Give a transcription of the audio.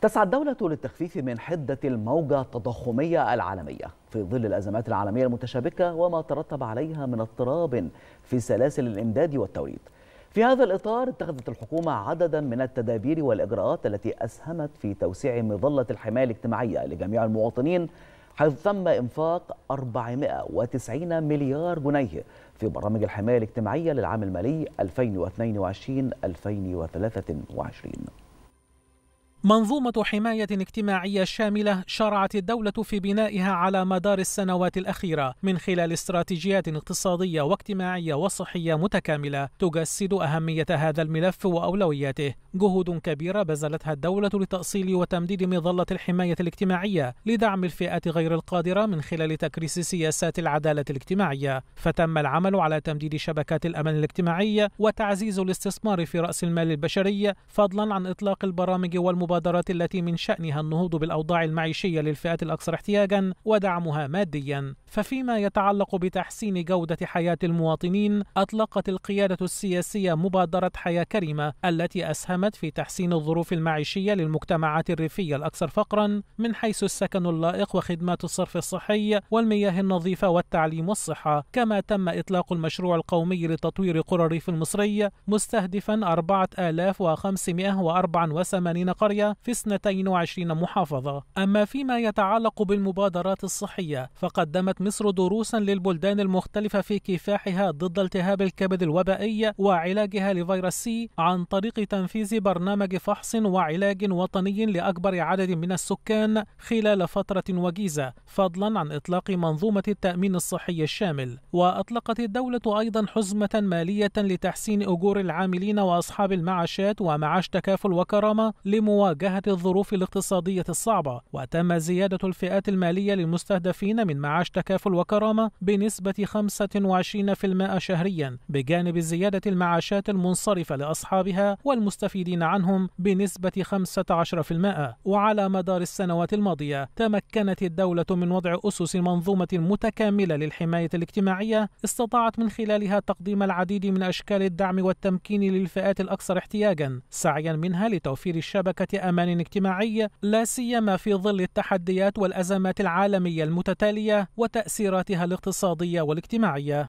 تسعى الدولة للتخفيف من حدة الموجة التضخمية العالمية في ظل الأزمات العالمية المتشابكة وما ترتب عليها من اضطراب في سلاسل الإمداد والتوريد في هذا الإطار اتخذت الحكومة عددا من التدابير والإجراءات التي أسهمت في توسيع مظلة الحماية الاجتماعية لجميع المواطنين حيث تم إنفاق 490 مليار جنيه في برامج الحماية الاجتماعية للعام المالي 2022-2023 منظومة حماية اجتماعية شاملة شرعت الدولة في بنائها على مدار السنوات الأخيرة من خلال استراتيجيات اقتصادية واجتماعية وصحية متكاملة تجسد أهمية هذا الملف وأولوياته. جهود كبيرة بذلتها الدولة لتأصيل وتمديد مظلة الحماية الاجتماعية لدعم الفئات غير القادرة من خلال تكريس سياسات العدالة الاجتماعية، فتم العمل على تمديد شبكات الأمن الاجتماعي وتعزيز الاستثمار في رأس المال البشري فضلا عن إطلاق البرامج والمبادرات المبادرات التي من شأنها النهوض بالأوضاع المعيشية للفئات الأكثر احتياجا ودعمها ماديا ففيما يتعلق بتحسين جودة حياة المواطنين أطلقت القيادة السياسية مبادرة حياة كريمة التي أسهمت في تحسين الظروف المعيشية للمجتمعات الريفية الأكثر فقرا من حيث السكن اللائق وخدمات الصرف الصحي والمياه النظيفة والتعليم والصحة كما تم إطلاق المشروع القومي لتطوير قرى الريف المصري مستهدفا 4584 قرية الوقاية في 22 محافظة أما فيما يتعلق بالمبادرات الصحية فقدمت مصر دروسا للبلدان المختلفة في كفاحها ضد التهاب الكبد الوبائي وعلاجها لفيروس سي عن طريق تنفيذ برنامج فحص وعلاج وطني لأكبر عدد من السكان خلال فترة وجيزة فضلا عن إطلاق منظومة التأمين الصحي الشامل وأطلقت الدولة أيضا حزمة مالية لتحسين أجور العاملين وأصحاب المعاشات ومعاش تكافل وكرامة لمواجهة لمواجهة الظروف الاقتصادية الصعبة وتم زيادة الفئات المالية للمستهدفين من معاش تكافل وكرامة بنسبة 25% شهريا بجانب زيادة المعاشات المنصرفة لأصحابها والمستفيدين عنهم بنسبة 15% وعلى مدار السنوات الماضية تمكنت الدولة من وضع أسس منظومة متكاملة للحماية الاجتماعية استطاعت من خلالها تقديم العديد من أشكال الدعم والتمكين للفئات الأكثر احتياجا سعيا منها لتوفير الشبكة أمان اجتماعي لا سيما في ظل التحديات والأزمات العالمية المتتالية وتأثيراتها الاقتصادية والاجتماعية